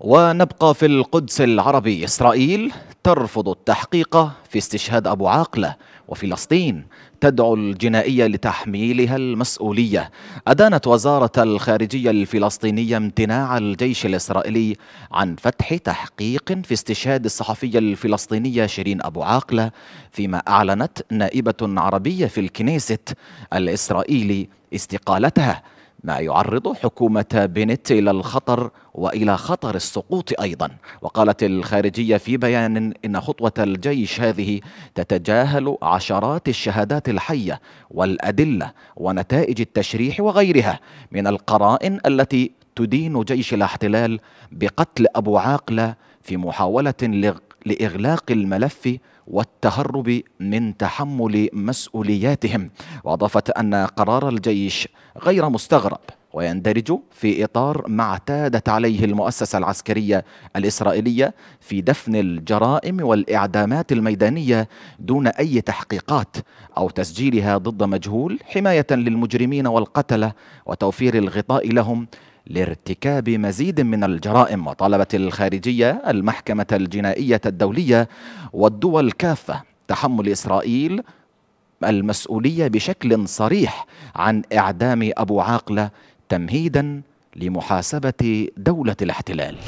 ونبقى في القدس العربي إسرائيل ترفض التحقيق في استشهاد أبو عاقلة وفلسطين تدعو الجنائية لتحميلها المسؤولية أدانت وزارة الخارجية الفلسطينية امتناع الجيش الإسرائيلي عن فتح تحقيق في استشهاد الصحفية الفلسطينية شيرين أبو عاقلة فيما أعلنت نائبة عربية في الكنيست الإسرائيلي استقالتها ما يعرض حكومة بنت إلى الخطر وإلى خطر السقوط أيضا وقالت الخارجية في بيان إن خطوة الجيش هذه تتجاهل عشرات الشهادات الحية والأدلة ونتائج التشريح وغيرها من القرائن التي تدين جيش الاحتلال بقتل أبو عاقلة في محاولة لاغلاق الملف والتهرب من تحمل مسؤولياتهم واضافت ان قرار الجيش غير مستغرب ويندرج في اطار ما اعتادت عليه المؤسسه العسكريه الاسرائيليه في دفن الجرائم والاعدامات الميدانيه دون اي تحقيقات او تسجيلها ضد مجهول حمايه للمجرمين والقتله وتوفير الغطاء لهم لارتكاب مزيد من الجرائم وطالبت الخارجية المحكمة الجنائية الدولية والدول كافة تحمل إسرائيل المسؤولية بشكل صريح عن إعدام أبو عاقلة تمهيدا لمحاسبة دولة الاحتلال